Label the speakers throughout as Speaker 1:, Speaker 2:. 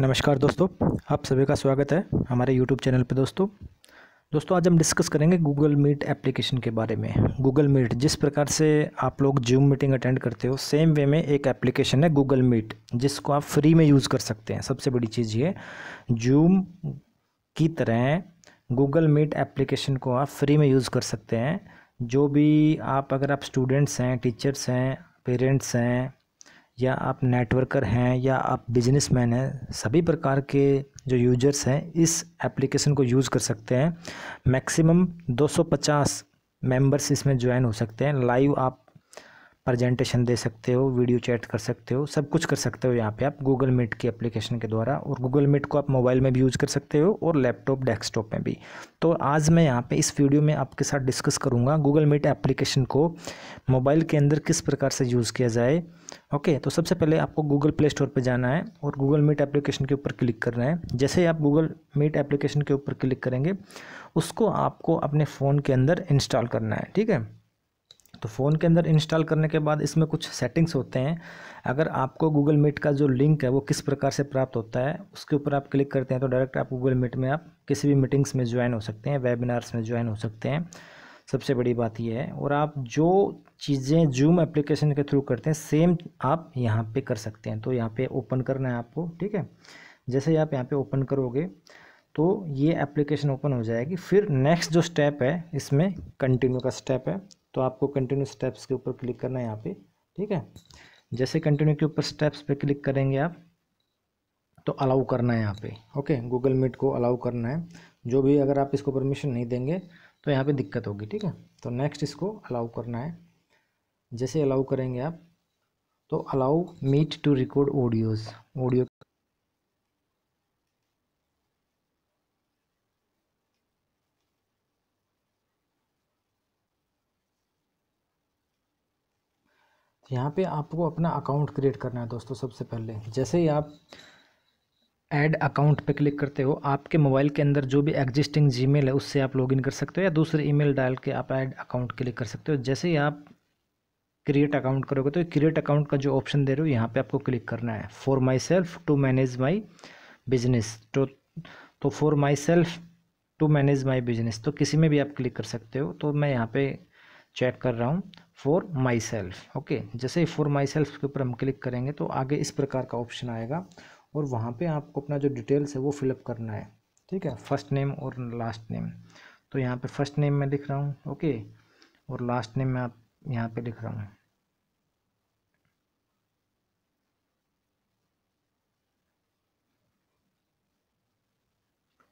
Speaker 1: नमस्कार दोस्तों आप सभी का स्वागत है हमारे यूट्यूब चैनल पर दोस्तों दोस्तों आज हम डिस्कस करेंगे गूगल मीट एप्लीकेशन के बारे में गूगल मीट जिस प्रकार से आप लोग जूम मीटिंग अटेंड करते हो सेम वे में एक एप्लीकेशन है गूगल मीट जिसको आप फ्री में यूज़ कर सकते हैं सबसे बड़ी चीज़ ये जूम की तरह गूगल मीट एप्लीकेशन को आप फ्री में यूज़ कर सकते हैं जो भी आप अगर आप स्टूडेंट्स हैं टीचर्स हैं पेरेंट्स हैं या आप नेटवर्कर हैं या आप बिजनेसमैन हैं सभी प्रकार के जो यूजर्स हैं इस एप्लीकेशन को यूज़ कर सकते हैं मैक्सिमम 250 मेंबर्स इसमें ज्वाइन हो सकते हैं लाइव आप प्रेजेंटेशन दे सकते हो वीडियो चैट कर सकते हो सब कुछ कर सकते हो यहाँ पे आप गूगल मीट की एप्लीकेशन के द्वारा और गूगल मीट को आप मोबाइल में भी यूज़ कर सकते हो और लैपटॉप डेस्कटॉप में भी तो आज मैं यहाँ पे इस वीडियो में आपके साथ डिस्कस करूँगा गूगल मीट एप्लीकेशन को मोबाइल के अंदर किस प्रकार से यूज़ किया जाए ओके तो सबसे पहले आपको गूगल प्ले स्टोर पर जाना है और गूगल मीट एप्लीकेशन के ऊपर क्लिक करना है जैसे ही आप गूगल मीट एप्लीकेशन के ऊपर क्लिक करेंगे उसको आपको अपने फ़ोन के अंदर इंस्टॉल करना है ठीक है तो फ़ोन के अंदर इंस्टॉल करने के बाद इसमें कुछ सेटिंग्स होते हैं अगर आपको गूगल मीट का जो लिंक है वो किस प्रकार से प्राप्त होता है उसके ऊपर आप क्लिक करते हैं तो डायरेक्ट आप गूगल मीट में आप किसी भी मीटिंग्स में ज्वाइन हो सकते हैं वेबिनार्स में ज्वाइन हो सकते हैं सबसे बड़ी बात यह है और आप जो चीज़ें जूम एप्लीकेशन के थ्रू करते हैं सेम आप यहाँ पर कर सकते हैं तो यहाँ पर ओपन करना है आपको ठीक है जैसे ही आप यहाँ पर ओपन करोगे तो ये एप्लीकेशन ओपन हो जाएगी फिर नेक्स्ट जो स्टेप है इसमें कंटिन्यू का स्टेप है तो आपको कंटिन्यू स्टेप्स के ऊपर क्लिक करना है यहाँ पे ठीक है जैसे कंटिन्यू के ऊपर स्टेप्स पे क्लिक करेंगे आप तो अलाउ करना है यहाँ पे ओके गूगल मीट को अलाउ करना है जो भी अगर आप इसको परमिशन नहीं देंगे तो यहाँ पे दिक्कत होगी ठीक है तो नेक्स्ट इसको अलाउ करना है जैसे अलाउ करेंगे आप तो allow Meet to record audios audio यहाँ पे आपको अपना अकाउंट क्रिएट करना है दोस्तों सबसे पहले जैसे ही आप ऐड अकाउंट पे क्लिक करते हो आपके मोबाइल के अंदर जो भी एग्जिस्टिंग जीमेल है उससे आप लॉगिन कर सकते हो या दूसरे ईमेल डाल के आप ऐड अकाउंट क्लिक कर सकते हो जैसे ही आप क्रिएट अकाउंट करोगे तो क्रिएट अकाउंट का जो ऑप्शन दे रहे हो यहाँ पर आपको क्लिक करना है for myself to manage my business तो तो for myself to manage my business तो किसी में भी आप क्लिक कर सकते हो तो मैं यहाँ पे चेक कर रहा हूँ फॉर माई सेल्फ ओके जैसे फॉर माई सेल्फ के ऊपर हम क्लिक करेंगे तो आगे इस प्रकार का ऑप्शन आएगा और वहाँ पे आपको अपना जो डिटेल्स है वो फिलअप करना है ठीक है फर्स्ट नेम और लास्ट नेम तो यहाँ पे फर्स्ट नेम में लिख रहा हूँ ओके और लास्ट नेम में आप यहाँ पे लिख रहा हूँ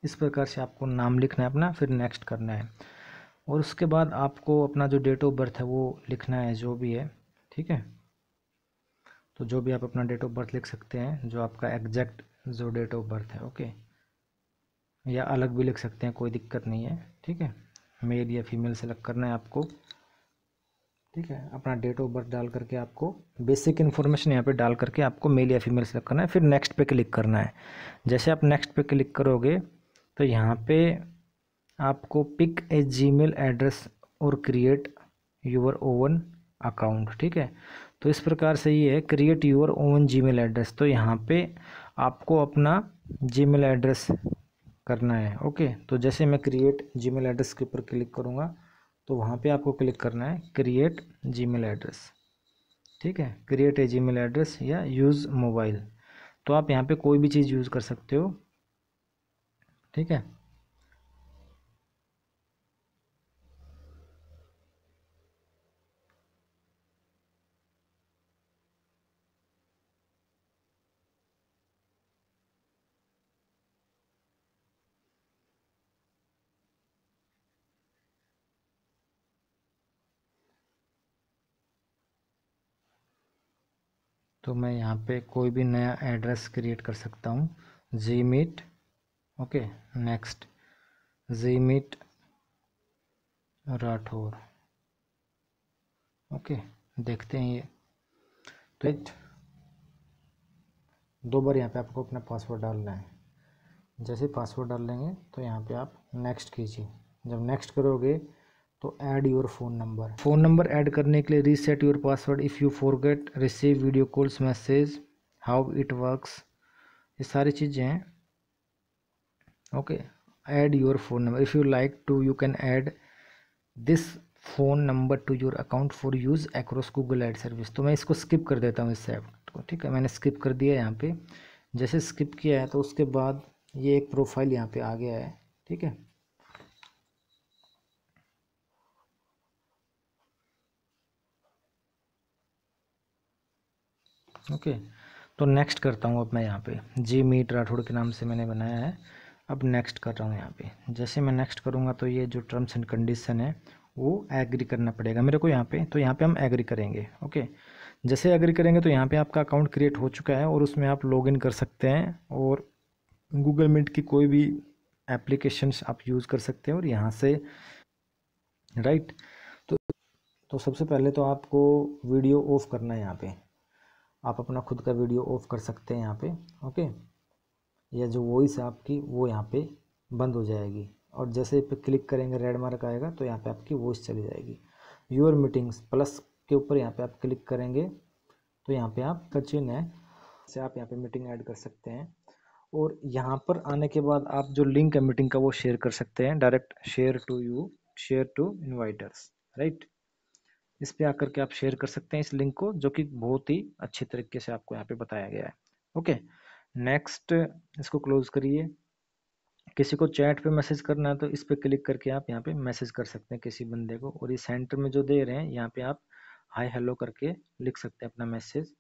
Speaker 1: इस प्रकार से आपको नाम लिखना है अपना फिर नेक्स्ट करना है और उसके बाद आपको अपना जो डेट ऑफ बर्थ है वो लिखना है जो भी है ठीक है तो जो भी आप अपना डेट ऑफ बर्थ लिख सकते हैं जो आपका एग्जैक्ट जो डेट ऑफ बर्थ है ओके या अलग भी लिख सकते हैं कोई दिक्कत नहीं है ठीक है मेल या फीमेल सेलेक्ट करना है आपको ठीक है अपना डेट ऑफ बर्थ डाल करके आपको बेसिक इन्फॉर्मेशन यहाँ पे डाल करके आपको मेल या फीमेल सेलेक्ट करना है फिर नेक्स्ट पे क्लिक करना है जैसे आप नेक्स्ट पे क्लिक करोगे तो यहाँ पे आपको पिक ए जीमेल एड्रेस और क्रिएट योर ओवन अकाउंट ठीक है तो इस प्रकार से ये है create your G Gmail address तो यहाँ पे आपको अपना जीमेल एड्रेस करना है ओके तो जैसे मैं क्रिएट जीमेल एड्रेस के ऊपर क्लिक करूँगा तो वहाँ पे आपको क्लिक करना है क्रिएट जीमेल एड्रेस ठीक है क्रिएट ए जीमेल एड्रेस या यूज़ मोबाइल तो आप यहाँ पे कोई भी चीज़ यूज़ कर सकते हो ठीक है तो मैं यहाँ पे कोई भी नया एड्रेस क्रिएट कर सकता हूँ G Meet okay next G Meet Rathore okay देखते हैं ये तो दो बार यहाँ पे आपको अपना पासवर्ड डालना है जैसे पासवर्ड डाल लेंगे तो यहाँ पे आप नेक्स्ट कीजिए जब नेक्स्ट करोगे तो add your phone number phone number add करने के लिए reset your password if you forget receive video calls message how it works ये सारी चीज़ें हैं okay add your phone number if you like to you can add this phone number to your account for use across Google ad service तो मैं इसको skip कर देता हूँ इससे को ठीक है मैंने स्किप कर दिया यहाँ पे जैसे स्किप किया है तो उसके बाद ये एक प्रोफाइल यहाँ पे आ गया है ठीक है ओके तो नेक्स्ट करता हूँ अब मैं यहाँ पे जी मीट राठौड़ के नाम से मैंने बनाया है अब नेक्स्ट कर रहा हूँ यहाँ पे जैसे मैं नेक्स्ट करूँगा तो ये जो टर्म्स एंड कंडीशन है वो एग्री करना पड़ेगा मेरे को यहाँ पे तो यहाँ पे हम एग्री करेंगे ओके जैसे एग्री करेंगे तो यहाँ पे आपका अकाउंट क्रिएट हो चुका है और उसमें आप लॉग कर सकते हैं और गूगल मीट की कोई भी एप्लीकेशंस आप यूज़ कर सकते हैं और यहाँ से राइट तो तो सबसे पहले तो आपको वीडियो ऑफ करना है यहाँ पर आप अपना खुद का वीडियो ऑफ कर सकते हैं यहाँ पे ओके या जो वॉइस है आपकी वो यहाँ पे बंद हो जाएगी और जैसे पे क्लिक करेंगे रेड मार्क आएगा तो यहाँ पे आपकी वॉइस चली जाएगी योर मीटिंग्स प्लस के ऊपर यहाँ पे आप क्लिक करेंगे तो यहाँ पे आप कचिन है से आप यहाँ पे मीटिंग ऐड कर सकते हैं और यहाँ पर आने के बाद आप जो लिंक है मीटिंग का वो शेयर कर सकते हैं direct share to you share to inviters right इस पर आकर के आप शेयर कर सकते हैं इस लिंक को जो कि बहुत ही अच्छे तरीके से आपको यहाँ पे बताया गया है ओके नेक्स्ट इसको क्लोज करिए किसी को चैट पे मैसेज करना है तो इस पर क्लिक करके आप यहाँ पे मैसेज कर सकते हैं किसी बंदे को और ये सेंटर में जो दे रहे हैं यहाँ पे आप हाई हेलो करके लिख सकते हैं अपना मैसेज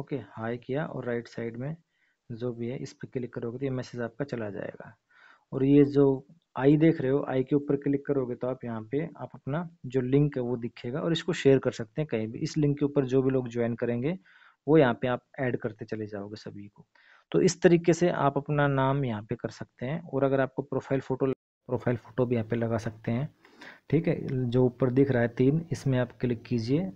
Speaker 1: ओके हाई किया और राइट साइड में जो भी है इस पर क्लिक करोगे तो ये मैसेज आपका चला जाएगा और ये जो आई देख रहे हो आई के ऊपर क्लिक करोगे तो आप यहाँ पे आप अपना जो लिंक है वो दिखेगा और इसको शेयर कर सकते हैं कहीं भी इस लिंक के ऊपर जो भी लोग ज्वाइन करेंगे वो यहाँ पे आप ऐड करते चले जाओगे सभी को तो इस तरीके से आप अपना नाम यहाँ पे कर सकते हैं और अगर आपको प्रोफाइल फ़ोटो प्रोफाइल फ़ोटो भी यहाँ पे लगा सकते हैं ठीक है जो ऊपर दिख रहा है तीन इसमें आप क्लिक कीजिए